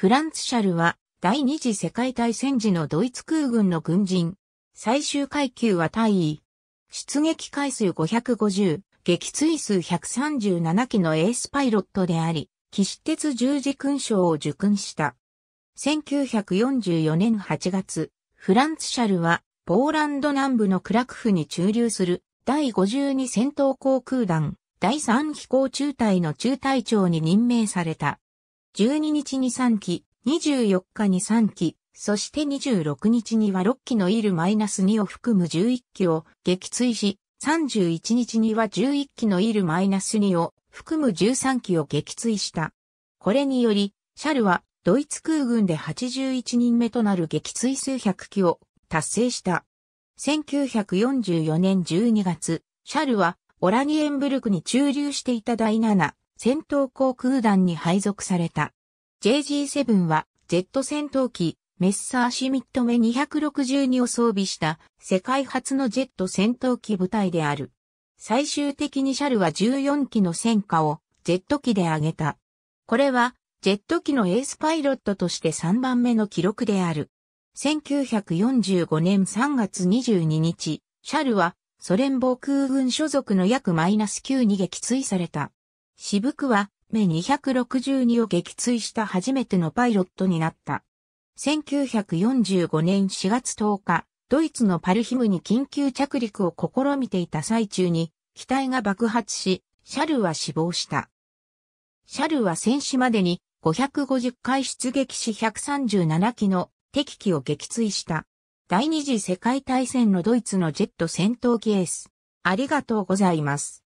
フランツ・シャルは第二次世界大戦時のドイツ空軍の軍人。最終階級は大尉。出撃回数550、撃墜数137機のエースパイロットであり、騎士鉄十字勲章を受勲した。1944年8月、フランツ・シャルは、ポーランド南部のクラクフに駐留する第52戦闘航空団第3飛行中隊の中隊長に任命された。12日に3機、24日に3機、そして26日には6機のイルマイナス2を含む11機を撃墜し、31日には11機のイルマイナス2を含む13機を撃墜した。これにより、シャルはドイツ空軍で81人目となる撃墜数百機を達成した。1944年12月、シャルはオラニエンブルクに駐留していた第7戦闘航空団に配属された。JG7 は、ジェット戦闘機、メッサーシミット目262を装備した世界初のジェット戦闘機部隊である。最終的にシャルは14機の戦果をジェット機で上げた。これはジェット機のエースパイロットとして3番目の記録である。1945年3月22日、シャルはソ連防空軍所属の約マイナス9に撃墜された。渋くは、目262を撃墜した初めてのパイロットになった。1945年4月10日、ドイツのパルヒムに緊急着陸を試みていた最中に、機体が爆発し、シャルは死亡した。シャルは戦死までに550回出撃し137機の敵機を撃墜した。第二次世界大戦のドイツのジェット戦闘機エース。ありがとうございます。